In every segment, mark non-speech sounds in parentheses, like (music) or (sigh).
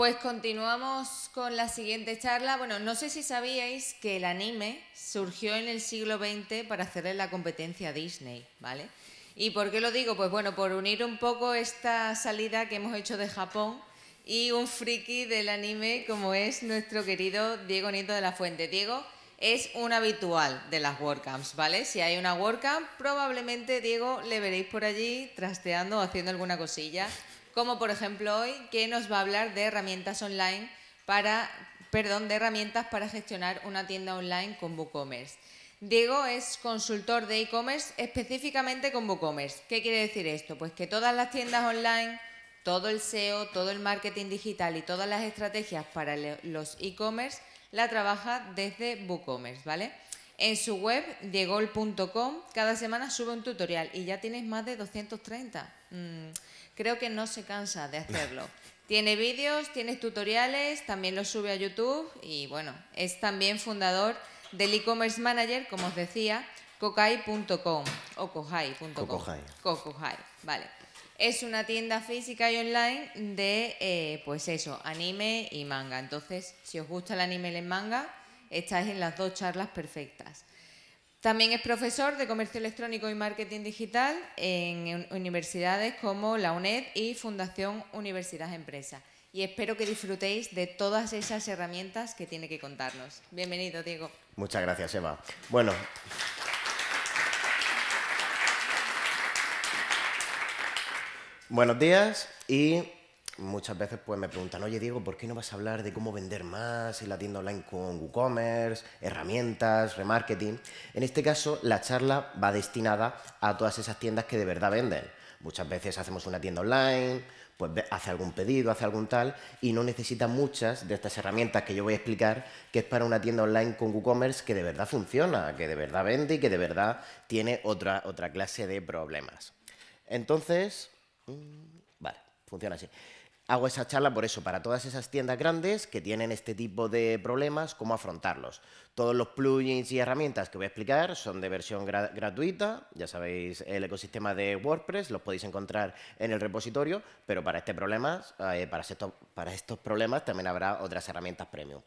Pues continuamos con la siguiente charla. Bueno, no sé si sabíais que el anime surgió en el siglo XX para hacerle la competencia a Disney, ¿vale? ¿Y por qué lo digo? Pues bueno, por unir un poco esta salida que hemos hecho de Japón y un friki del anime como es nuestro querido Diego Nieto de la Fuente. Diego es un habitual de las WordCamps, ¿vale? Si hay una WordCamp, probablemente Diego le veréis por allí trasteando o haciendo alguna cosilla como por ejemplo hoy, que nos va a hablar de herramientas online para, perdón, de herramientas para gestionar una tienda online con WooCommerce. Diego es consultor de e-commerce específicamente con WooCommerce. ¿Qué quiere decir esto? Pues que todas las tiendas online, todo el SEO, todo el marketing digital y todas las estrategias para los e-commerce la trabaja desde WooCommerce, ¿vale? En su web, diegol.com, cada semana sube un tutorial y ya tienes más de 230. Mm, creo que no se cansa de hacerlo. (laughs) tiene vídeos, tiene tutoriales, también los sube a YouTube y bueno, es también fundador del e-commerce manager, como os decía, cocai.com o cocai.com. Cocohai. vale. Es una tienda física y online de, eh, pues eso, anime y manga. Entonces, si os gusta el anime y el manga, estáis en las dos charlas perfectas. También es profesor de Comercio Electrónico y Marketing Digital en universidades como la UNED y Fundación Universidad Empresa. Y espero que disfrutéis de todas esas herramientas que tiene que contarnos. Bienvenido, Diego. Muchas gracias, Eva. Bueno. Buenos días y muchas veces pues me preguntan, oye Diego, ¿por qué no vas a hablar de cómo vender más en la tienda online con WooCommerce, herramientas, remarketing? En este caso, la charla va destinada a todas esas tiendas que de verdad venden. Muchas veces hacemos una tienda online, pues hace algún pedido, hace algún tal, y no necesita muchas de estas herramientas que yo voy a explicar, que es para una tienda online con WooCommerce que de verdad funciona, que de verdad vende y que de verdad tiene otra, otra clase de problemas. Entonces, mm, vale, funciona así hago esa charla por eso, para todas esas tiendas grandes que tienen este tipo de problemas, cómo afrontarlos. Todos los plugins y herramientas que voy a explicar son de versión gratuita, ya sabéis el ecosistema de WordPress, los podéis encontrar en el repositorio, pero para, este problema, eh, para, estos, para estos problemas también habrá otras herramientas premium.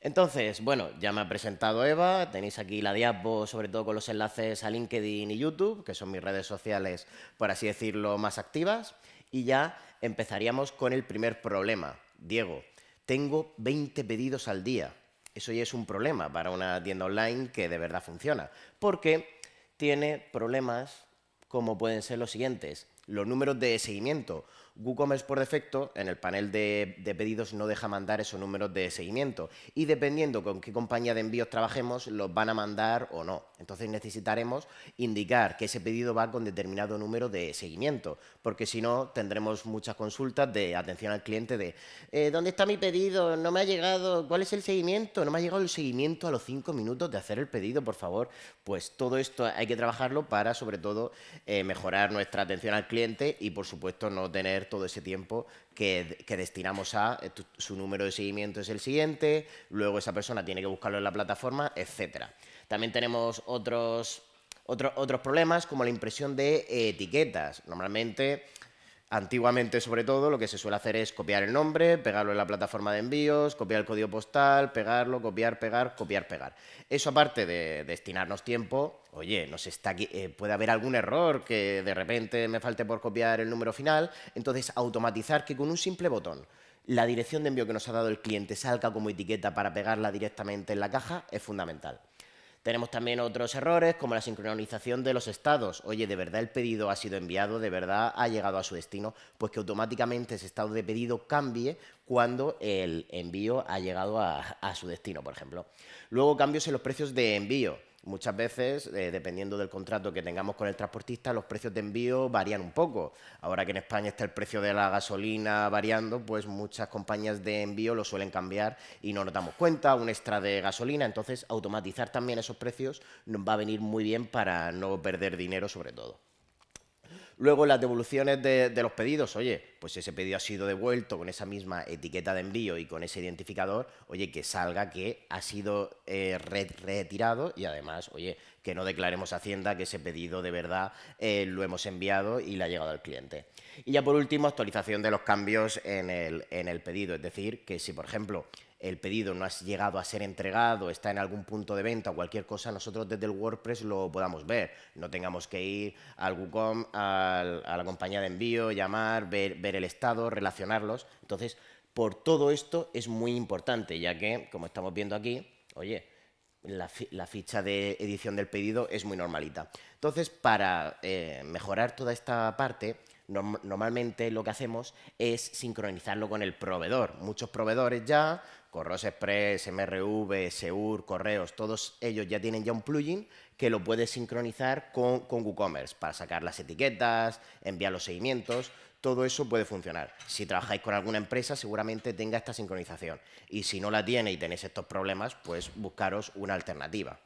Entonces, bueno, ya me ha presentado Eva, tenéis aquí la diapo, sobre todo con los enlaces a LinkedIn y YouTube, que son mis redes sociales, por así decirlo, más activas. Y ya empezaríamos con el primer problema. Diego, tengo 20 pedidos al día. Eso ya es un problema para una tienda online que de verdad funciona, porque tiene problemas como pueden ser los siguientes. Los números de seguimiento. WooCommerce por defecto en el panel de, pedidos no deja mandar esos números de seguimiento y dependiendo con qué compañía de envíos trabajemos los van a mandar o no. Entonces necesitaremos indicar que ese pedido va con determinado número de seguimiento porque si no tendremos muchas consultas de atención al cliente de eh, ¿dónde está mi pedido? ¿No me ha llegado? ¿Cuál es el seguimiento? ¿No me ha llegado el seguimiento a los cinco minutos de hacer el pedido, por favor? Pues todo esto hay que trabajarlo para sobre todo eh, mejorar nuestra atención al cliente y por supuesto no tener todo ese tiempo que, destinamos a eh, su número de seguimiento es el siguiente, luego esa persona tiene que buscarlo en la plataforma, etcétera. También tenemos otros, otros problemas como la impresión de etiquetas. Normalmente Antiguamente, sobre todo, lo que se suele hacer es copiar el nombre, pegarlo en la plataforma de envíos, copiar el código postal, pegarlo, copiar, pegar, copiar, pegar. Eso aparte de destinarnos tiempo, oye, nos está eh, puede haber algún error que de repente me falte por copiar el número final, entonces automatizar que con un simple botón la dirección de envío que nos ha dado el cliente salga como etiqueta para pegarla directamente en la caja es fundamental. Tenemos también otros errores como la sincronización de los estados. Oye, ¿de verdad el pedido ha sido enviado? ¿De verdad ha llegado a su destino? Pues que automáticamente ese estado de pedido cambie cuando el envío ha llegado a, a su destino, por ejemplo. Luego cambios en los precios de envío. Muchas veces, eh, dependiendo del contrato que tengamos con el transportista, los precios de envío varían un poco. Ahora que en España está el precio de la gasolina variando, pues muchas compañías de envío lo suelen cambiar y no nos damos cuenta, un extra de gasolina. Entonces, automatizar también esos precios nos va a venir muy bien para no perder dinero sobre todo. Luego las devoluciones de, los pedidos, oye, pues ese pedido ha sido devuelto con esa misma etiqueta de envío y con ese identificador, oye, que salga que ha sido eh, retirado y además, oye, que no declaremos a Hacienda que ese pedido de verdad eh, lo hemos enviado y le ha llegado al cliente. Y ya por último, actualización de los cambios en el, en el pedido, es decir, que si por ejemplo el pedido no ha llegado a ser entregado, está en algún punto de venta o cualquier cosa, nosotros desde el WordPress lo podamos ver. No tengamos que ir al WooCom, a la compañía de envío, llamar, ver, el estado, relacionarlos. Entonces, por todo esto es muy importante, ya que, como estamos viendo aquí, oye, la, ficha de edición del pedido es muy normalita. Entonces, para eh, mejorar toda esta parte, normalmente lo que hacemos es sincronizarlo con el proveedor. Muchos proveedores ya Correos Express, MRV, Seur, Correos, todos ellos ya tienen ya un plugin que lo puedes sincronizar con, con WooCommerce para sacar las etiquetas, enviar los seguimientos, todo eso puede funcionar. Si trabajáis con alguna empresa, seguramente tenga esta sincronización. Y si no la tiene y tenéis estos problemas, pues buscaros una alternativa.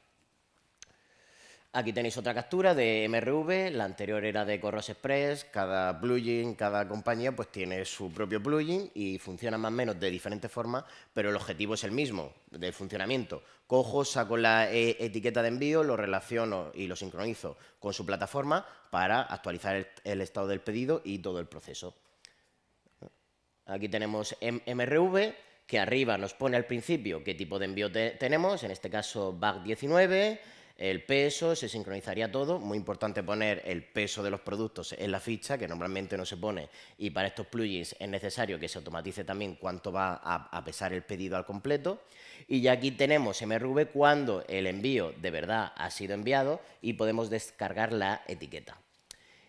Aquí tenéis otra captura de MRV, la anterior era de Corros Express, cada plugin, cada compañía pues tiene su propio plugin y funciona más o menos de diferente forma, pero el objetivo es el mismo, de funcionamiento. Cojo, saco la eh, etiqueta de envío, lo relaciono y lo sincronizo con su plataforma para actualizar el, estado del pedido y todo el proceso. Aquí tenemos MRV, que arriba nos pone al principio qué tipo de envío tenemos, en este caso bac 19, el peso, se sincronizaría todo. Muy importante poner el peso de los productos en la ficha, que normalmente no se pone, y para estos plugins es necesario que se automatice también cuánto va a, pesar el pedido al completo. Y ya aquí tenemos MRV cuando el envío de verdad ha sido enviado y podemos descargar la etiqueta.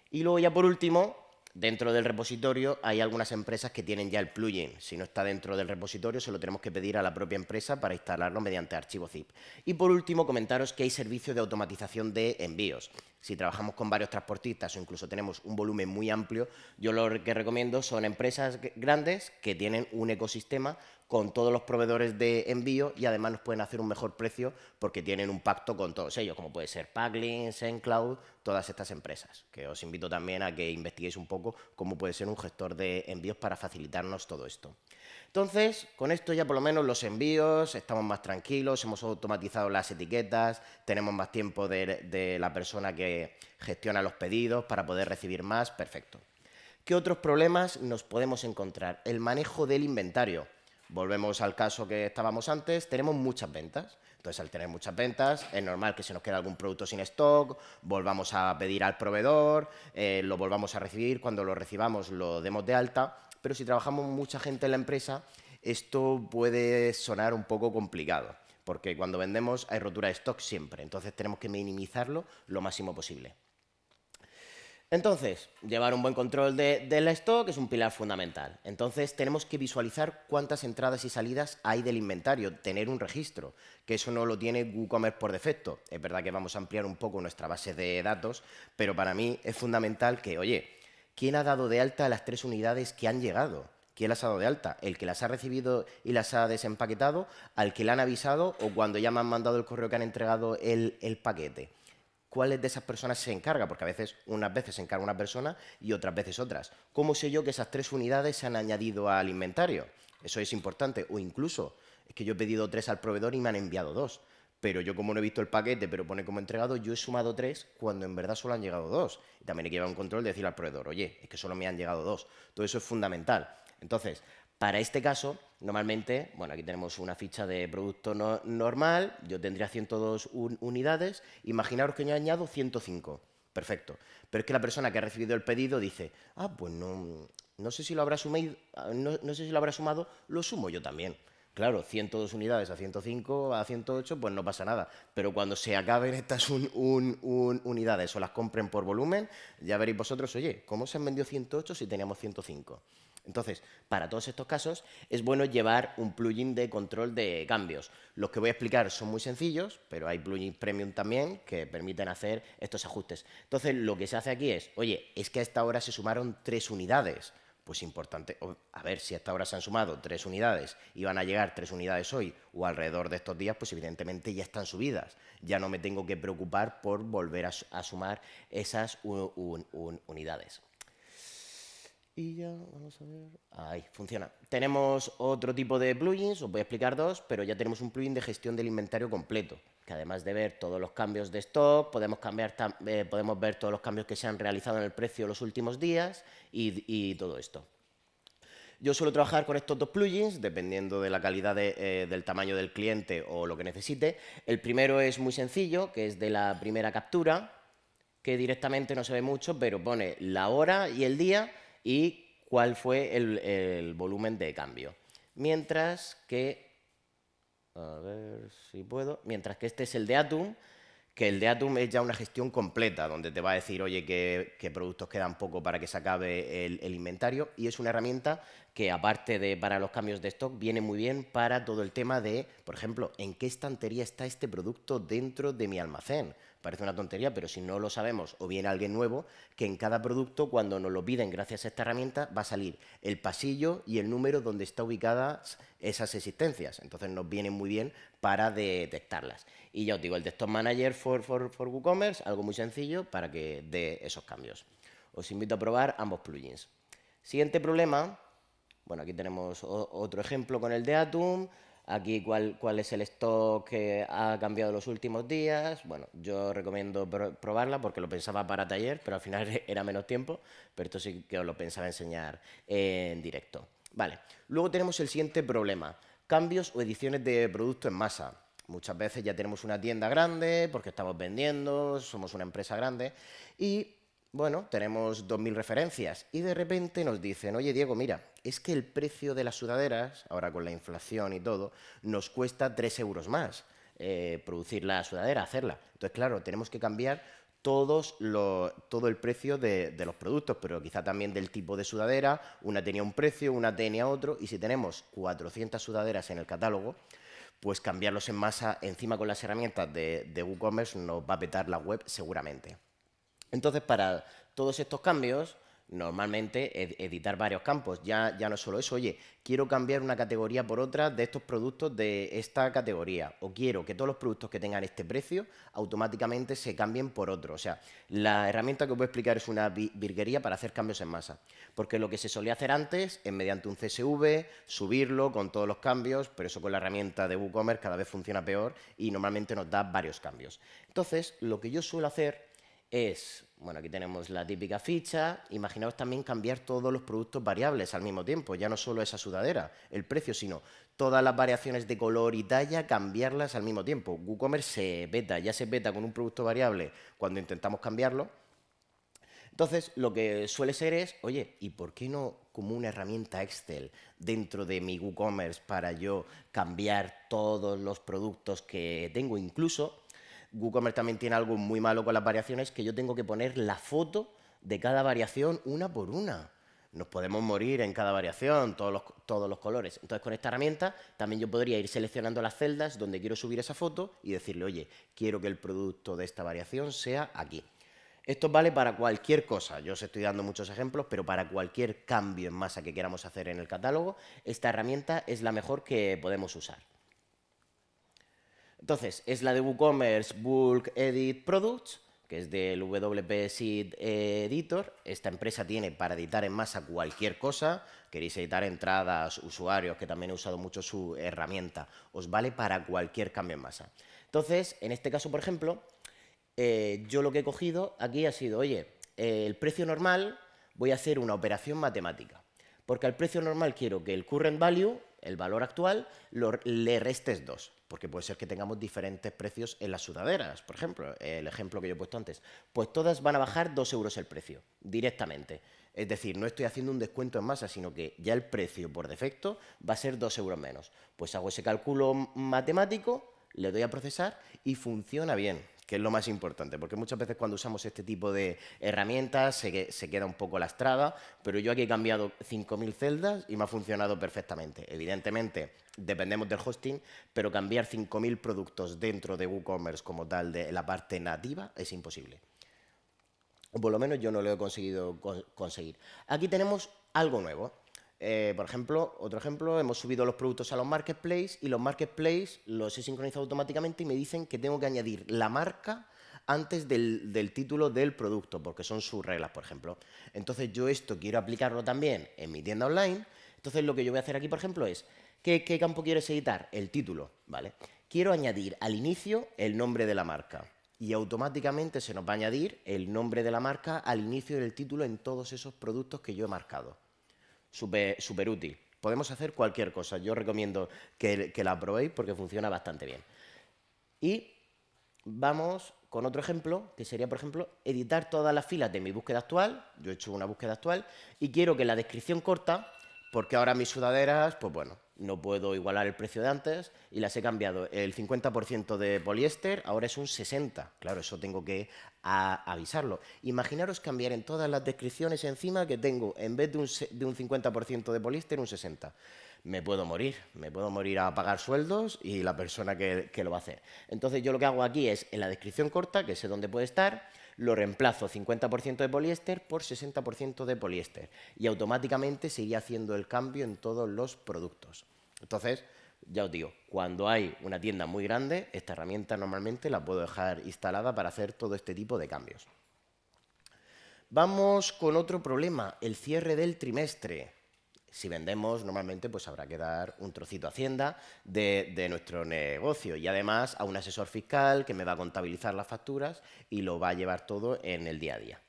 Y luego ya por último, Dentro del repositorio hay algunas empresas que tienen ya el plugin. Si no está dentro del repositorio, se lo tenemos que pedir a la propia empresa para instalarlo mediante archivo zip. Y por último, comentaros que hay servicios de automatización de envíos si trabajamos con varios transportistas o incluso tenemos un volumen muy amplio, yo lo que recomiendo son empresas grandes que tienen un ecosistema con todos los proveedores de envío y además nos pueden hacer un mejor precio porque tienen un pacto con todos ellos, como puede ser Packlink, SendCloud, todas estas empresas, que os invito también a que investiguéis un poco cómo puede ser un gestor de envíos para facilitarnos todo esto. Entonces, con esto ya por lo menos los envíos, estamos más tranquilos, hemos automatizado las etiquetas, tenemos más tiempo de, la persona que gestiona los pedidos para poder recibir más, perfecto. ¿Qué otros problemas nos podemos encontrar? El manejo del inventario. Volvemos al caso que estábamos antes, tenemos muchas ventas. Entonces, al tener muchas ventas, es normal que se nos quede algún producto sin stock, volvamos a pedir al proveedor, eh, lo volvamos a recibir, cuando lo recibamos lo demos de alta pero si trabajamos mucha gente en la empresa, esto puede sonar un poco complicado, porque cuando vendemos hay rotura de stock siempre, entonces tenemos que minimizarlo lo máximo posible. Entonces, llevar un buen control del stock es un pilar fundamental. Entonces, tenemos que visualizar cuántas entradas y salidas hay del inventario, tener un registro, que eso no lo tiene WooCommerce por defecto. Es verdad que vamos a ampliar un poco nuestra base de datos, pero para mí es fundamental que, oye, ¿Quién ha dado de alta las tres unidades que han llegado? ¿Quién las ha dado de alta? ¿El que las ha recibido y las ha desempaquetado? ¿Al que le han avisado? ¿O cuando ya me han mandado el correo que han entregado el, paquete? ¿Cuáles de esas personas se encarga? Porque a veces, unas veces se encarga una persona y otras veces otras. ¿Cómo sé yo que esas tres unidades se han añadido al inventario? Eso es importante. O incluso, es que yo he pedido tres al proveedor y me han enviado dos pero yo como no he visto el paquete, pero pone como entregado, yo he sumado tres cuando en verdad solo han llegado dos. Y también hay que llevar un control de decir al proveedor, oye, es que solo me han llegado dos. Todo eso es fundamental. Entonces, para este caso, normalmente, bueno, aquí tenemos una ficha de producto normal, yo tendría 102 unidades, imaginaros que yo añado 105. Perfecto. Pero es que la persona que ha recibido el pedido dice, ah, pues no, no sé si lo habrá sumado, no sé si lo habrá sumado, lo sumo yo también. Claro, 102 unidades a 105, a 108, pues no pasa nada. Pero cuando se acaben estas unidades o las compren por volumen, ya veréis vosotros, oye, ¿cómo se han vendido 108 si teníamos 105? Entonces, para todos estos casos es bueno llevar un plugin de control de cambios. Los que voy a explicar son muy sencillos, pero hay plugins premium también que permiten hacer estos ajustes. Entonces, lo que se hace aquí es, oye, es que a esta hora se sumaron tres unidades pues importante, a ver, si hasta ahora se han sumado tres unidades y van a llegar tres unidades hoy o alrededor de estos días, pues evidentemente ya están subidas. Ya no me tengo que preocupar por volver a, sumar esas unidades. Y ya, vamos a ver. Ahí, funciona. Tenemos otro tipo de plugins, os voy a explicar dos, pero ya tenemos un plugin de gestión del inventario completo, que además de ver todos los cambios de stock, podemos, cambiar, eh, podemos ver todos los cambios que se han realizado en el precio los últimos días y, todo esto. Yo suelo trabajar con estos dos plugins, dependiendo de la calidad eh, del tamaño del cliente o lo que necesite. El primero es muy sencillo, que es de la primera captura, que directamente no se ve mucho, pero pone la hora y el día y cuál fue el, volumen de cambio. Mientras que, a ver si puedo, mientras que este es el de Atum, que el de Atum es ya una gestión completa, donde te va a decir, oye, qué, productos quedan poco para que se acabe el, el, inventario, y es una herramienta que, aparte de para los cambios de stock, viene muy bien para todo el tema de, por ejemplo, en qué estantería está este producto dentro de mi almacén, Parece una tontería, pero si no lo sabemos, o viene alguien nuevo, que en cada producto, cuando nos lo piden gracias a esta herramienta, va a salir el pasillo y el número donde está ubicadas esas existencias. Entonces nos viene muy bien para detectarlas. Y ya os digo, el Desktop Manager for, for WooCommerce, algo muy sencillo para que dé esos cambios. Os invito a probar ambos plugins. Siguiente problema, bueno, aquí tenemos otro ejemplo con el de Atom aquí cuál, cuál es el stock que ha cambiado los últimos días. Bueno, yo recomiendo probarla porque lo pensaba para taller, pero al final (laughs) era menos tiempo, pero esto sí que os lo pensaba enseñar en directo. Vale, luego tenemos el siguiente problema, cambios o ediciones de productos en masa. Muchas veces ya tenemos una tienda grande porque estamos vendiendo, somos una empresa grande y bueno, tenemos 2.000 referencias y de repente nos dicen, oye Diego, mira, es que el precio de las sudaderas, ahora con la inflación y todo, nos cuesta 3 euros más eh, producir la sudadera, hacerla. Entonces, claro, tenemos que cambiar todo el precio de, los productos, pero quizá también del tipo de sudadera, una tenía un precio, una tenía otro, y si tenemos 400 sudaderas en el catálogo, pues cambiarlos en masa encima con las herramientas de WooCommerce nos va a petar la web seguramente. Entonces, para todos estos cambios, normalmente editar varios campos. Ya, ya no es solo eso, oye, quiero cambiar una categoría por otra de estos productos de esta categoría. O quiero que todos los productos que tengan este precio automáticamente se cambien por otro. O sea, la herramienta que os voy a explicar es una virguería para hacer cambios en masa. Porque lo que se solía hacer antes es mediante un CSV, subirlo con todos los cambios, pero eso con la herramienta de WooCommerce cada vez funciona peor y normalmente nos da varios cambios. Entonces, lo que yo suelo hacer es, bueno, aquí tenemos la típica ficha, imaginaos también cambiar todos los productos variables al mismo tiempo, ya no solo esa sudadera, el precio, sino todas las variaciones de color y talla, cambiarlas al mismo tiempo. WooCommerce se beta, ya se beta con un producto variable cuando intentamos cambiarlo. Entonces, lo que suele ser es, oye, ¿y por qué no como una herramienta Excel dentro de mi WooCommerce para yo cambiar todos los productos que tengo? Incluso WooCommerce también tiene algo muy malo con las variaciones, que yo tengo que poner la foto de cada variación una por una. Nos podemos morir en cada variación, todos los, todos los colores. Entonces, con esta herramienta también yo podría ir seleccionando las celdas donde quiero subir esa foto y decirle, oye, quiero que el producto de esta variación sea aquí. Esto vale para cualquier cosa. Yo os estoy dando muchos ejemplos, pero para cualquier cambio en masa que queramos hacer en el catálogo, esta herramienta es la mejor que podemos usar. Entonces, es la de WooCommerce Bulk Edit Products, que es del WP Editor. Esta empresa tiene para editar en masa cualquier cosa. Queréis editar entradas, usuarios, que también he usado mucho su herramienta. Os vale para cualquier cambio en masa. Entonces, en este caso, por ejemplo, eh, yo lo que he cogido aquí ha sido, oye, el precio normal voy a hacer una operación matemática. Porque al precio normal quiero que el current value el valor actual, le restes dos, porque puede ser que tengamos diferentes precios en las sudaderas, por ejemplo, el ejemplo que yo he puesto antes. Pues todas van a bajar dos euros el precio, directamente. Es decir, no estoy haciendo un descuento en masa, sino que ya el precio por defecto va a ser dos euros menos. Pues hago ese cálculo matemático, le doy a procesar y funciona bien que es lo más importante, porque muchas veces cuando usamos este tipo de herramientas se, se queda un poco lastrada, pero yo aquí he cambiado 5.000 celdas y me ha funcionado perfectamente. Evidentemente, dependemos del hosting, pero cambiar 5.000 productos dentro de WooCommerce como tal de la parte nativa es imposible. O por lo menos yo no lo he conseguido conseguir. Aquí tenemos algo nuevo, eh, por ejemplo, otro ejemplo, hemos subido los productos a los marketplaces y los marketplaces los he sincronizado automáticamente y me dicen que tengo que añadir la marca antes del, título del producto, porque son sus reglas, por ejemplo. Entonces yo esto quiero aplicarlo también en mi tienda online. Entonces lo que yo voy a hacer aquí, por ejemplo, es, ¿qué, qué campo quieres editar? El título, ¿vale? Quiero añadir al inicio el nombre de la marca y automáticamente se nos va a añadir el nombre de la marca al inicio del título en todos esos productos que yo he marcado súper super útil. Podemos hacer cualquier cosa. Yo recomiendo que la probéis porque funciona bastante bien. Y vamos con otro ejemplo, que sería, por ejemplo, editar todas las filas de mi búsqueda actual. Yo he hecho una búsqueda actual y quiero que la descripción corta, porque ahora mis sudaderas, pues bueno, no puedo igualar el precio de antes y las he cambiado. El 50% de poliéster ahora es un 60%. Claro, eso tengo que avisarlo. Imaginaros cambiar en todas las descripciones encima que tengo, en vez de un, 50% de poliéster, un 60% me puedo morir, me puedo morir a pagar sueldos y la persona que, lo va a hacer. Entonces yo lo que hago aquí es, en la descripción corta, que sé dónde puede estar, lo reemplazo 50% de poliéster por 60% de poliéster y automáticamente seguiría haciendo el cambio en todos los productos. Entonces, ya os digo, cuando hay una tienda muy grande, esta herramienta normalmente la puedo dejar instalada para hacer todo este tipo de cambios. Vamos con otro problema, el cierre del trimestre. Si vendemos, normalmente pues habrá que dar un trocito a Hacienda de, de, nuestro negocio y además a un asesor fiscal que me va a contabilizar las facturas y lo va a llevar todo en el día a día.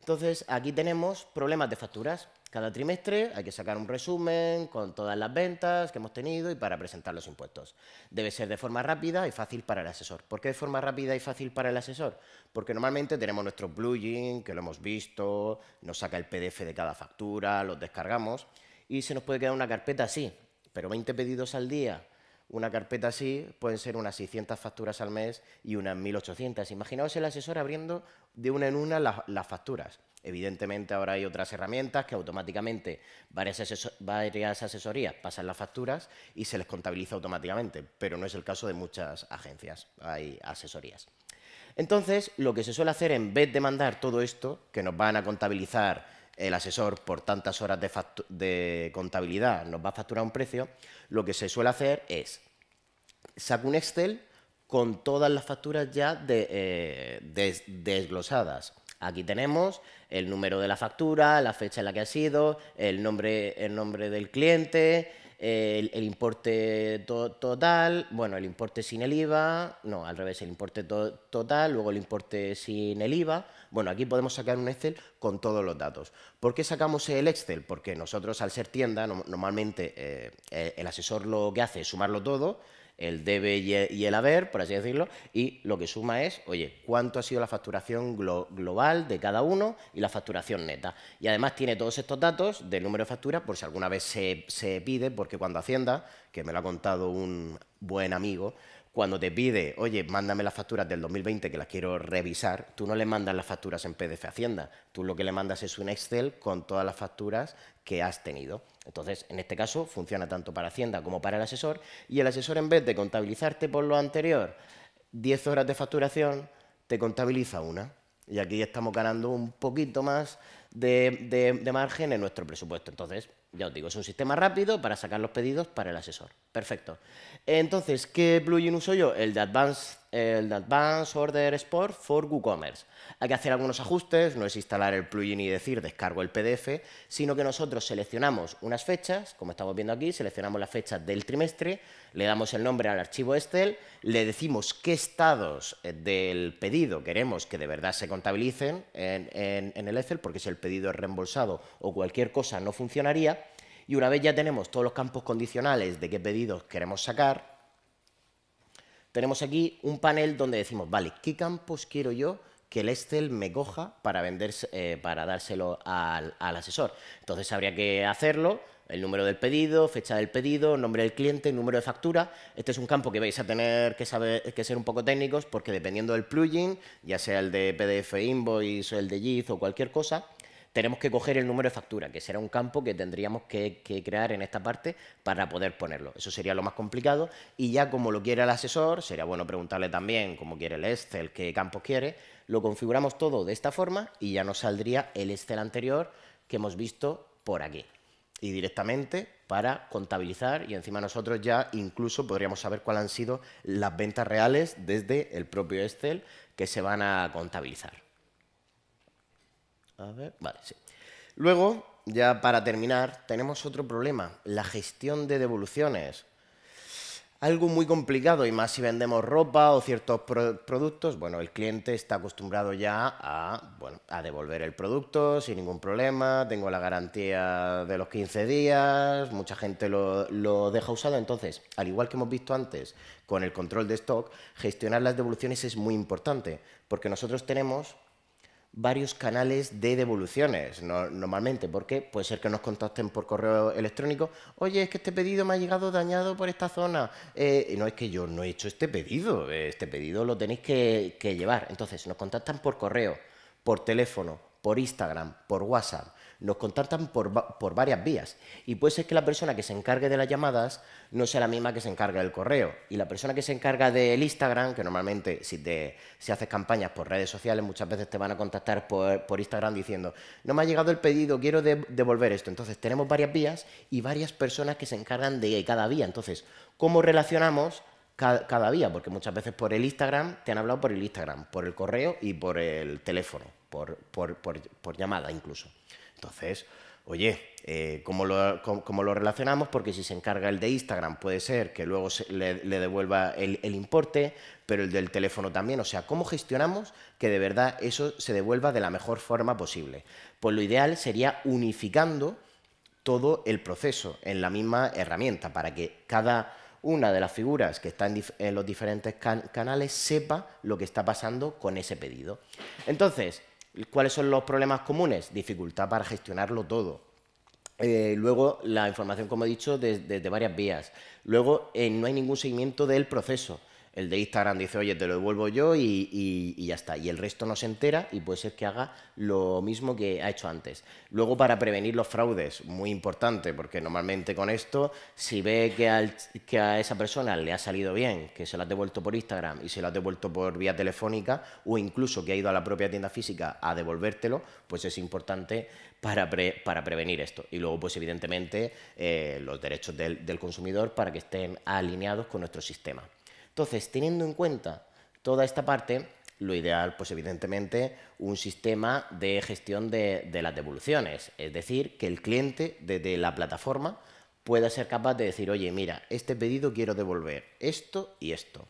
Entonces, aquí tenemos problemas de facturas. Cada trimestre hay que sacar un resumen con todas las ventas que hemos tenido y para presentar los impuestos. Debe ser de forma rápida y fácil para el asesor. ¿Por qué de forma rápida y fácil para el asesor? Porque normalmente tenemos nuestro plugin, que lo hemos visto, nos saca el PDF de cada factura, los descargamos y se nos puede quedar una carpeta así, pero 20 pedidos al día una carpeta así pueden ser unas 600 facturas al mes y unas 1.800. Imaginaos el asesor abriendo de una en una las, facturas. Evidentemente ahora hay otras herramientas que automáticamente varias, varias, asesorías pasan las facturas y se les contabiliza automáticamente, pero no es el caso de muchas agencias, hay asesorías. Entonces, lo que se suele hacer en vez de mandar todo esto, que nos van a contabilizar el asesor por tantas horas de, contabilidad nos va a facturar un precio, lo que se suele hacer es sacar un Excel con todas las facturas ya eh, desglosadas. Aquí tenemos el número de la factura, la fecha en la que ha sido, el nombre del cliente, el, importe total, bueno, el importe sin el IVA, no, al revés, el importe total, luego el importe sin el IVA. Bueno, aquí podemos sacar un Excel con todos los datos. ¿Por qué sacamos el Excel? Porque nosotros, al ser tienda, normalmente eh, el asesor lo que hace es sumarlo todo, el debe y el haber, por así decirlo, y lo que suma es, oye, cuánto ha sido la facturación global de cada uno y la facturación neta. Y además tiene todos estos datos del número de facturas por si alguna vez se, se pide, porque cuando Hacienda, que me lo ha contado un buen amigo, cuando te pide, oye, mándame las facturas del 2020 que las quiero revisar, tú no le mandas las facturas en PDF Hacienda, tú lo que le mandas es un Excel con todas las facturas que has tenido. Entonces, en este caso, funciona tanto para Hacienda como para el asesor, y el asesor en vez de contabilizarte por lo anterior 10 horas de facturación, te contabiliza una. Y aquí estamos ganando un poquito más de margen en nuestro presupuesto. Entonces, ya os digo, es un sistema rápido para sacar los pedidos para el asesor. Perfecto. Entonces, ¿qué plugin uso yo? El de Advanced, Order Sport for WooCommerce. Hay que hacer algunos ajustes, no es instalar el plugin y decir descargo el PDF, sino que nosotros seleccionamos unas fechas, como estamos viendo aquí, seleccionamos las fechas del trimestre, le damos el nombre al archivo Excel, le decimos qué estados del pedido queremos que de verdad se contabilicen en, en el Excel, porque si el pedido es reembolsado o cualquier cosa no funcionaría, y una vez ya tenemos todos los campos condicionales de qué pedidos queremos sacar, tenemos aquí un panel donde decimos, vale, ¿qué campos quiero yo que el Excel me coja para, venderse, eh, para dárselo al, asesor? Entonces habría que hacerlo, el número del pedido, fecha del pedido, nombre del cliente, número de factura. Este es un campo que vais a tener que, saber, que ser un poco técnicos porque dependiendo del plugin, ya sea el de PDF Invoice o el de JIT o cualquier cosa, tenemos que coger el número de factura, que será un campo que tendríamos que, crear en esta parte para poder ponerlo. Eso sería lo más complicado y ya como lo quiere el asesor, sería bueno preguntarle también cómo quiere el Excel, qué campo quiere, lo configuramos todo de esta forma y ya nos saldría el Excel anterior que hemos visto por aquí. Y directamente para contabilizar y encima nosotros ya incluso podríamos saber cuáles han sido las ventas reales desde el propio Excel que se van a contabilizar vale, Luego, ya para terminar, tenemos otro problema, la gestión de devoluciones. Algo muy complicado, y más si vendemos ropa o ciertos productos, bueno, el cliente está acostumbrado ya a, bueno, a devolver el producto sin ningún problema, tengo la garantía de los 15 días, mucha gente lo, lo deja usado, entonces, al igual que hemos visto antes con el control de stock, gestionar las devoluciones es muy importante, porque nosotros tenemos varios canales de devoluciones normalmente, porque puede ser que nos contacten por correo electrónico, oye, es que este pedido me ha llegado dañado por esta zona, eh, no es que yo no he hecho este pedido, este pedido lo tenéis que llevar. Entonces, nos contactan por correo, por teléfono, por Instagram, por WhatsApp. Nos contactan por, varias vías y puede ser que la persona que se encargue de las llamadas no sea la misma que se encarga del correo. Y la persona que se encarga del Instagram, que normalmente si, haces campañas por redes sociales muchas veces te van a contactar por, Instagram diciendo, no me ha llegado el pedido, quiero devolver esto. Entonces tenemos varias vías y varias personas que se encargan de cada vía. Entonces, ¿cómo relacionamos? Cada, vía? porque muchas veces por el Instagram te han hablado por el Instagram, por el correo y por el teléfono, por llamada incluso. Entonces, oye, eh, ¿cómo, lo, relacionamos? Porque si se encarga el de Instagram, puede ser que luego le, devuelva el, importe, pero el del teléfono también. O sea, ¿cómo gestionamos que de verdad eso se devuelva de la mejor forma posible? Pues lo ideal sería unificando todo el proceso en la misma herramienta para que cada una de las figuras que están en, los diferentes canales sepa lo que está pasando con ese pedido. Entonces, ¿Cuáles son los problemas comunes? Dificultad para gestionarlo todo. Eh, luego, la información, como he dicho, desde varias vías. Luego, eh, no hay ningún seguimiento del proceso. El de Instagram dice, oye, te lo devuelvo yo y, ya está. Y el resto no se entera y puede ser que haga lo mismo que ha hecho antes. Luego, para prevenir los fraudes, muy importante, porque normalmente con esto, si ve que, a esa persona le ha salido bien, que se lo has devuelto por Instagram y se lo has devuelto por vía telefónica, o incluso que ha ido a la propia tienda física a devolvértelo, pues es importante para, prevenir esto. Y luego, pues evidentemente, eh, los derechos del consumidor para que estén alineados con nuestro sistema. Entonces, teniendo en cuenta toda esta parte, lo ideal, pues evidentemente, un sistema de gestión de, las devoluciones. Es decir, que el cliente desde la plataforma pueda ser capaz de decir, oye, mira, este pedido quiero devolver esto y esto.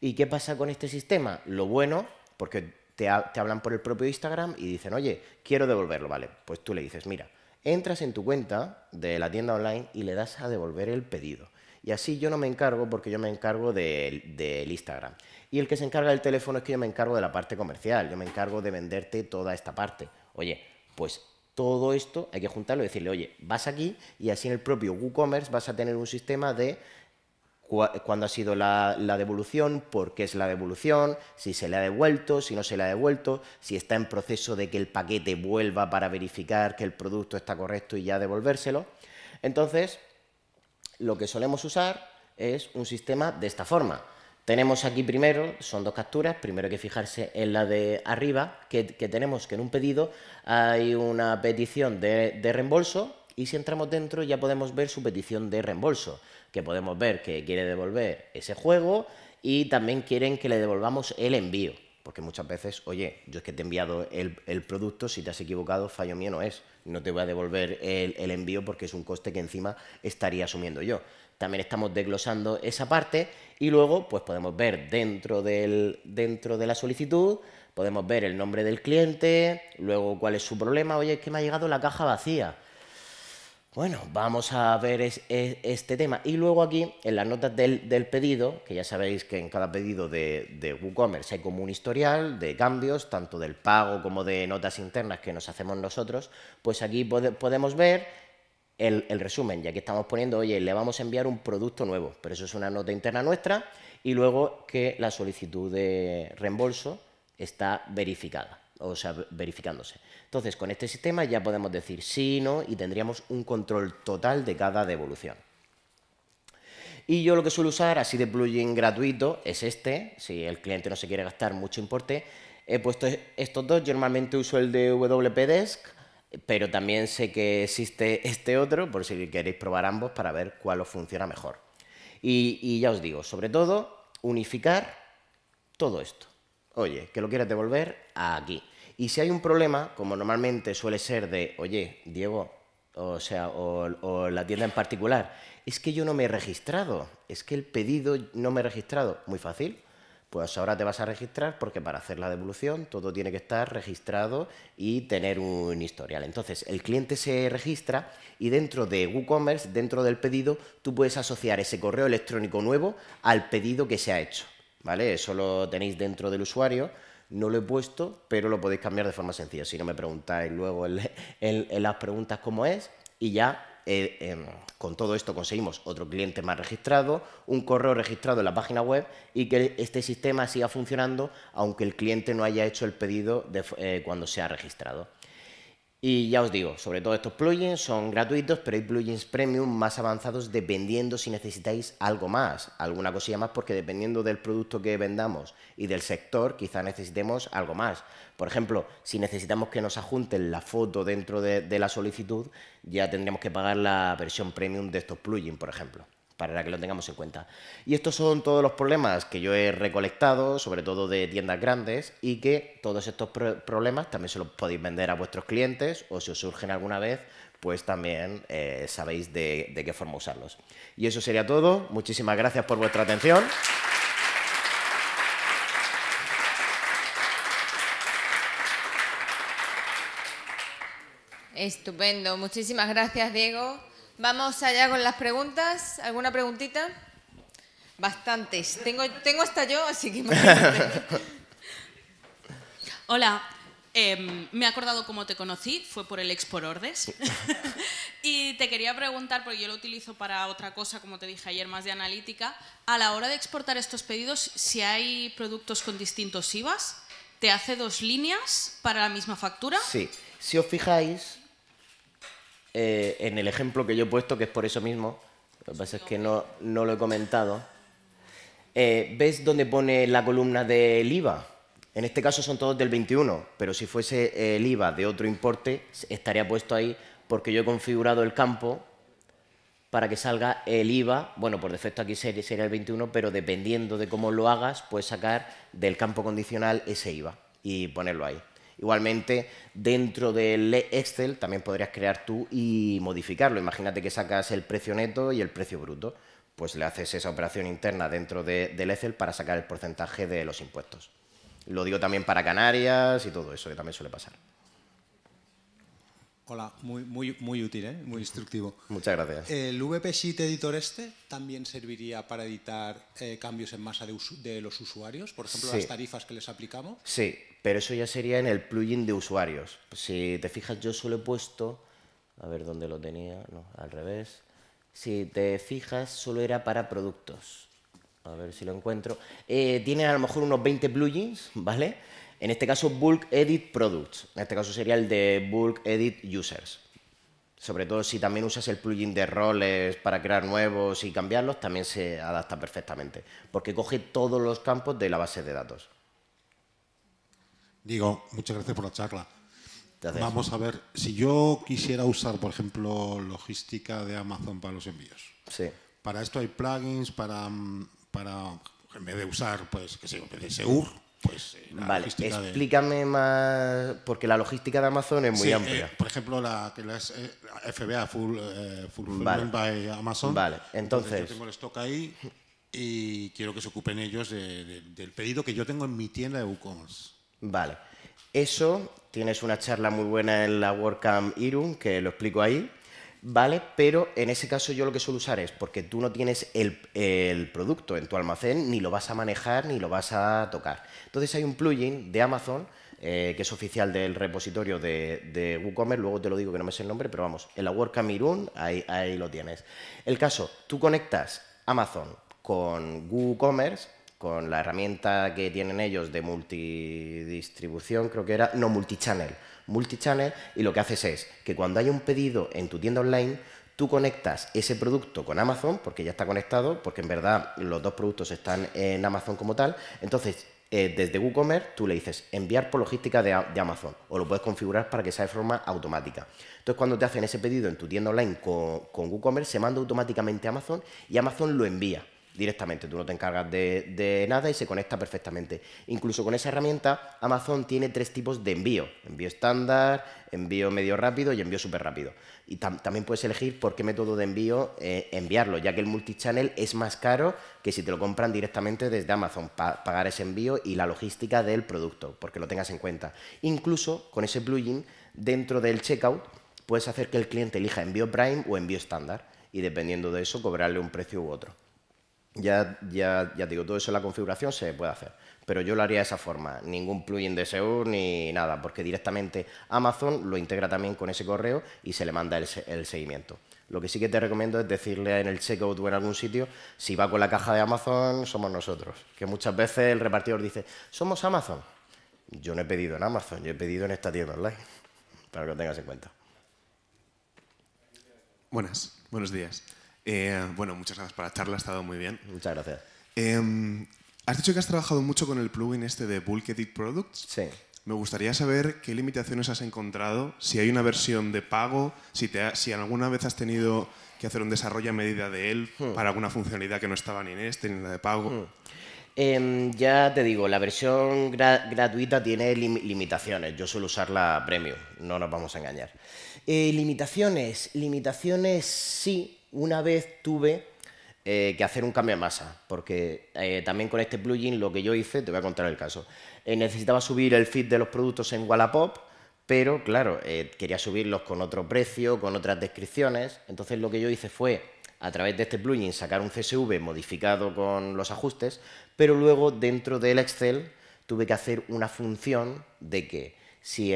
¿Y qué pasa con este sistema? Lo bueno, porque te hablan por el propio Instagram y dicen, oye, quiero devolverlo, vale. Pues tú le dices, mira, entras en tu cuenta de la tienda online y le das a devolver el pedido. Y así yo no me encargo porque yo me encargo del Instagram. Y el que se encarga del teléfono es que yo me encargo de la parte comercial, yo me encargo de venderte toda esta parte. Oye, pues todo esto hay que juntarlo y decirle, oye, vas aquí y así en el propio WooCommerce vas a tener un sistema de cuándo ha sido la, la, devolución, por qué es la devolución, si se le ha devuelto, si no se le ha devuelto, si está en proceso de que el paquete vuelva para verificar que el producto está correcto y ya devolvérselo. Entonces, lo que solemos usar es un sistema de esta forma. Tenemos aquí primero, son dos capturas, primero hay que fijarse en la de arriba, que, tenemos que en un pedido hay una petición de, reembolso y si entramos dentro ya podemos ver su petición de reembolso, que podemos ver que quiere devolver ese juego y también quieren que le devolvamos el envío, porque muchas veces, oye, yo es que te he enviado el, el producto, si te has equivocado, fallo mío no es no te voy a devolver el, envío porque es un coste que encima estaría asumiendo yo. También estamos desglosando esa parte y luego pues podemos ver dentro, del, dentro de la solicitud, podemos ver el nombre del cliente, luego cuál es su problema, oye, es que me ha llegado la caja vacía bueno, vamos a ver este tema. Y luego aquí, en las notas del, pedido, que ya sabéis que en cada pedido de, WooCommerce hay como un historial de cambios, tanto del pago como de notas internas que nos hacemos nosotros, pues aquí podemos ver el, resumen. ya que estamos poniendo, oye, le vamos a enviar un producto nuevo, pero eso es una nota interna nuestra, y luego que la solicitud de reembolso está verificada, o sea, verificándose. Entonces, con este sistema ya podemos decir sí, no, y tendríamos un control total de cada devolución. Y yo lo que suelo usar así de plugin gratuito es este, si el cliente no se quiere gastar mucho importe, he puesto estos dos, yo normalmente uso el de WP Desk, pero también sé que existe (laughs) este otro, por si queréis probar ambos para ver cuál os funciona mejor. Y, y ya os digo, sobre todo, unificar todo esto. Oye, que lo quieras devolver aquí. Y si hay un problema, como normalmente suele ser de, oye, Diego, o sea, o, la tienda en particular, es que yo no me he registrado, es que el pedido no me he registrado. Muy fácil. Pues ahora te vas a registrar porque para hacer la devolución todo tiene que estar registrado y tener un historial. Entonces, el cliente se registra y dentro de WooCommerce, dentro del pedido, tú puedes asociar ese correo electrónico nuevo al pedido que se ha hecho. ¿Vale? Eso lo tenéis dentro del usuario no lo he puesto, pero lo podéis cambiar de forma sencilla. Si no me preguntáis luego en, las preguntas cómo es y ya eh, em, con todo esto conseguimos otro cliente más registrado, un correo registrado en la página web y que este sistema siga funcionando aunque el cliente no haya hecho el pedido de, eh, cuando se ha registrado. Y ya os digo, sobre todo estos plugins son gratuitos, pero hay plugins premium más avanzados dependiendo si necesitáis algo más, alguna cosilla más, porque dependiendo del producto que vendamos y del sector, quizá necesitemos algo más. Por ejemplo, si necesitamos que nos adjunten la foto dentro de, de la solicitud, ya tendríamos que pagar la versión premium de estos plugins, por ejemplo para que lo tengamos en cuenta. Y estos son todos los problemas que yo he recolectado, sobre todo de tiendas grandes, y que todos estos problemas también se los podéis vender a vuestros clientes o si os surgen alguna vez, pues también eh, sabéis de qué forma usarlos. Y eso sería todo. Muchísimas gracias por vuestra atención. Estupendo. Muchísimas gracias, Diego. Vamos allá con las preguntas. ¿Alguna preguntita? Bastantes. Tengo, tengo hasta yo, así que... Hola, em, me he acordado cómo te conocí, fue por el Expor (laughs) y te quería preguntar, porque yo lo utilizo para otra cosa, como te dije ayer, más de analítica, a la hora de exportar estos pedidos, si hay productos con distintos IVAs, ¿te hace dos líneas para la misma factura? Sí, si os fijáis, eh, en el ejemplo que yo he puesto, que es por eso mismo, lo que pasa es que no, lo he comentado, eh, ¿ves dónde pone la columna del IVA? En este caso son todos del 21, pero si fuese eh, el IVA de otro importe, estaría puesto ahí porque yo he configurado el campo para que salga el IVA, bueno, por defecto aquí sería el 21, pero dependiendo de cómo lo hagas, puedes sacar del campo condicional ese IVA y ponerlo ahí. Igualmente, dentro del Excel también podrías crear tú y modificarlo. Imagínate que sacas el precio neto y el precio bruto. Pues le haces esa operación interna dentro del Excel para sacar el porcentaje de los impuestos. Lo digo también para Canarias y todo eso, que también suele pasar. Hola, muy, muy, muy útil, ¿eh? muy instructivo. Muchas gracias. ¿El VP Editor este también serviría para editar eh, cambios en masa de, los usuarios? Por ejemplo, las tarifas que les aplicamos. Sí, pero eso ya sería en el plugin de usuarios. Si te fijas, yo solo he puesto, a ver dónde lo tenía, no, al revés. Si te fijas, solo era para productos. A ver si lo encuentro. Eh, tiene a lo mejor unos 20 plugins, ¿vale? En este caso, Bulk Edit Products. En este caso sería el de Bulk Edit Users. Sobre todo si también usas el plugin de roles para crear nuevos y cambiarlos, también se adapta perfectamente, porque coge todos los campos de la base de datos. Digo, muchas gracias por la charla. Vamos a ver, si yo quisiera usar, por ejemplo, logística de Amazon para los envíos. Sí. Para esto hay plugins, para, para en vez de usar, pues, que sé, PDSUR, pues... Eh, vale, explícame más, porque la logística de Amazon es muy amplia. Sí, eh, por ejemplo, la, que la eh, FBA, Full, by Amazon. Vale, entonces... Yo tengo el stock ahí y quiero que se ocupen ellos del pedido que yo tengo en mi tienda de WooCommerce. Vale. Eso, tienes una charla muy buena en la WordCamp Irun, que lo explico ahí, ¿vale? Pero en ese caso yo lo que suelo usar es, porque tú no tienes el, producto en tu almacén, ni lo vas a manejar, ni lo vas a tocar. Entonces hay un plugin de Amazon eh, que es oficial del repositorio de, WooCommerce, luego te lo digo que no me sé el nombre, pero vamos, en la WordCamp Irun, ahí, ahí lo tienes. El caso, tú conectas Amazon con WooCommerce, con la herramienta que tienen ellos de multidistribución, creo que era, no, multichannel. Multichannel, y lo que haces es que cuando hay un pedido en tu tienda online, tú conectas ese producto con Amazon, porque ya está conectado, porque en verdad los dos productos están en Amazon como tal, entonces eh, desde WooCommerce tú le dices enviar por logística de, Amazon o lo puedes configurar para que sea de forma automática. Entonces cuando te hacen ese pedido en tu tienda online con, con WooCommerce se manda automáticamente a Amazon y Amazon lo envía directamente. Tú no te encargas de, nada y se conecta perfectamente. Incluso con esa herramienta, Amazon tiene tres tipos de envío. Envío estándar, envío medio rápido y envío súper rápido. Y también puedes elegir por qué método de envío eh, enviarlo, ya que el multichannel es más caro que si te lo compran directamente desde Amazon, para pagar ese envío y la logística del producto, porque lo tengas en cuenta. Incluso con ese plugin, dentro del checkout, puedes hacer que el cliente elija envío Prime o envío estándar y dependiendo de eso cobrarle un precio u otro ya, ya, digo, todo eso en la configuración se puede hacer. Pero yo lo haría de esa forma, ningún plugin de SEO ni nada, porque directamente Amazon lo integra también con ese correo y se le manda el, el seguimiento. Lo que sí que te recomiendo es decirle en el checkout o en algún sitio, si va con la caja de Amazon, somos nosotros. Que muchas veces el repartidor dice, somos Amazon. Yo no he pedido en Amazon, yo he pedido en esta tienda online, para que lo tengas en cuenta. Buenas, buenos días. Eh, bueno, muchas gracias por la charla, ha estado muy bien. Muchas gracias. Em, has dicho que has trabajado mucho con el plugin este de Bulk Edit Products. Sí. Me gustaría saber qué limitaciones has encontrado, si hay una versión de pago, si, alguna vez has tenido que hacer un desarrollo a medida de él hmm. para alguna funcionalidad que no estaba ni en este ni en la de pago. Hmm. Em, ya te digo, la versión gratuita tiene limitaciones. Yo suelo usarla premium, no nos vamos a engañar. Eh, limitaciones, limitaciones sí, una vez tuve eh, que hacer un cambio de masa, porque eh, también con este plugin lo que yo hice, te voy a contar el caso, eh, necesitaba subir el feed de los productos en Wallapop, pero claro, quería subirlos con otro precio, con otras descripciones, entonces lo que yo hice fue a través de este plugin sacar un CSV modificado con los ajustes, pero luego dentro del Excel tuve que hacer una función de que si,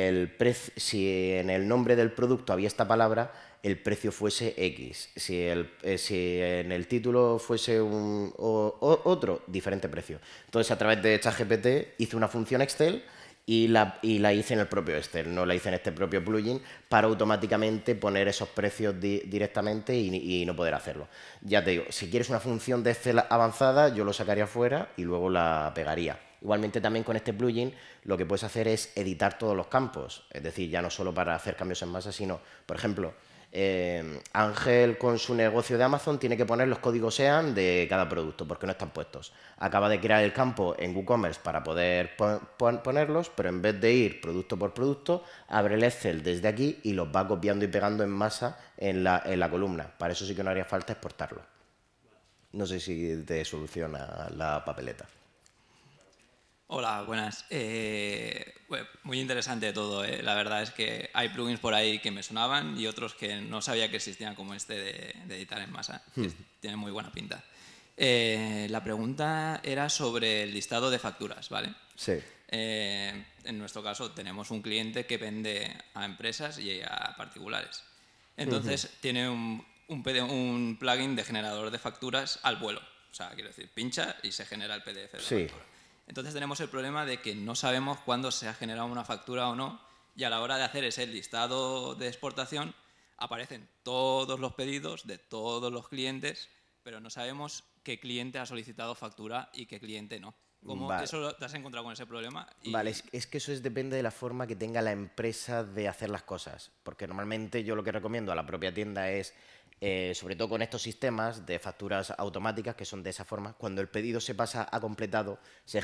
en el nombre del producto había esta palabra, el precio fuese X. Si, eh, en el título fuese un, otro, diferente precio. Entonces, a través de ChatGPT hice una función Excel y la, hice en el propio Excel, no la hice en este propio plugin, para automáticamente poner esos precios directamente y, y, no poder hacerlo. Ya te digo, si quieres una función de Excel avanzada, yo lo sacaría fuera y luego la pegaría. Igualmente también con este plugin lo que puedes hacer es editar todos los campos, es decir, ya no solo para hacer cambios en masa, sino, por ejemplo, eh, Ángel con su negocio de Amazon tiene que poner los códigos SEAN de cada producto porque no están puestos. Acaba de crear el campo en WooCommerce para poder ponerlos, pero en vez de ir producto por producto, abre el Excel desde aquí y los va copiando y pegando en masa en la columna. Para eso sí que no haría falta exportarlo. No sé si te soluciona la papeleta. Hola, buenas. Eh, muy interesante todo. Eh. La verdad es que hay plugins por ahí que me sonaban y otros que no sabía que existían, como este de, editar en masa, hmm. tiene muy buena pinta. Eh, la pregunta era sobre el listado de facturas, ¿vale? Sí. en nuestro caso tenemos un cliente que vende a empresas y a particulares. Entonces tiene un, un, plugin de generador de facturas al vuelo. O sea, quiero decir, pincha y se genera el PDF. De sí. Entonces tenemos el problema de que no sabemos cuándo se ha generado una factura o no y a la hora de hacer ese listado de exportación aparecen todos los pedidos de todos los clientes, pero no sabemos qué cliente ha solicitado factura y qué cliente no. ¿Cómo eso te has encontrado con ese problema? Vale, es, que eso es, depende de la forma que tenga la empresa de hacer las cosas. Porque normalmente yo lo que recomiendo a la propia tienda es eh, sobre todo con estos sistemas de facturas automáticas que son de esa forma, cuando el pedido se pasa a completado, se,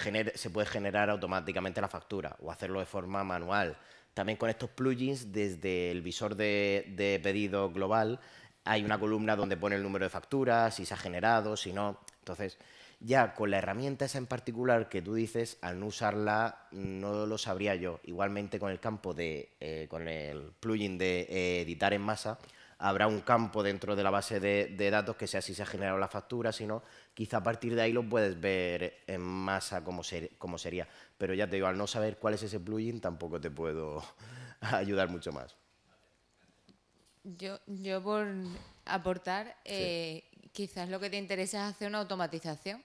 puede generar automáticamente la factura o hacerlo de forma manual. También con estos plugins, desde el visor de, pedido global, hay una columna donde pone el número de facturas, si se ha generado, si no. Entonces, ya con la herramienta esa en particular que tú dices, al no usarla no lo sabría yo. Igualmente con el campo de, eh, con el plugin de eh, editar en masa, habrá un campo dentro de la base de, datos que sea si se ha generado la factura, si no, quizá a partir de ahí lo puedes ver en masa como, sería. Pero ya te digo, al no saber cuál es ese plugin tampoco te puedo (laughs) ayudar mucho más. Yo, por aportar, eh, quizás lo que te interesa es hacer una automatización.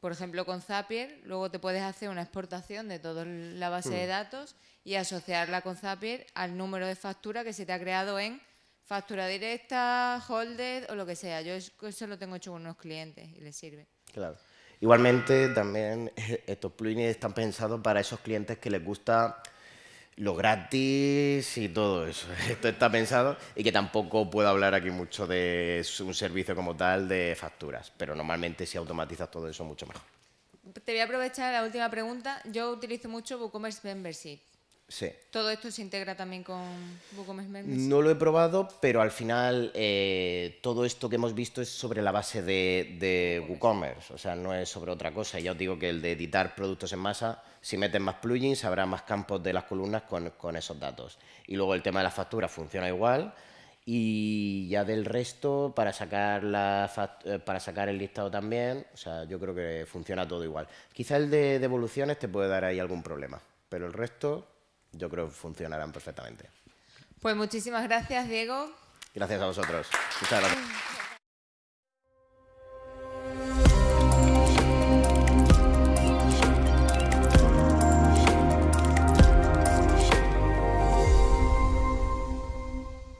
Por ejemplo, con Zapier, luego te puedes hacer una exportación de toda la base de hmm. datos y asociarla con Zapier al número de factura que se te ha creado en factura directa, Holded o lo que sea. Yo eso lo tengo hecho con unos clientes y les sirve. Claro. Igualmente, también (laughs) estos plugins están pensados para esos clientes que les gusta lo gratis y todo eso. (laughs) Esto está pensado y que tampoco puedo hablar aquí mucho de un servicio como tal de facturas, pero normalmente si automatizas todo eso mucho mejor. Te voy a aprovechar la última pregunta. Yo utilizo mucho WooCommerce Membership. ¿Todo esto se integra también con WooCommerce No lo he probado, pero al final eh, todo esto que hemos visto es sobre la base de, WooCommerce, o sea, no es sobre otra cosa. Ya os digo que el de editar productos en masa, si meten más plugins, habrá más campos de las columnas con, esos datos. Y luego el tema de la factura funciona igual. Y ya del resto, para sacar, eh, para sacar el listado también, o sea, yo creo que funciona todo igual. Quizá el de devoluciones te puede dar ahí algún problema, pero el resto yo creo que funcionarán perfectamente. Pues muchísimas gracias, Diego. Gracias a vosotros.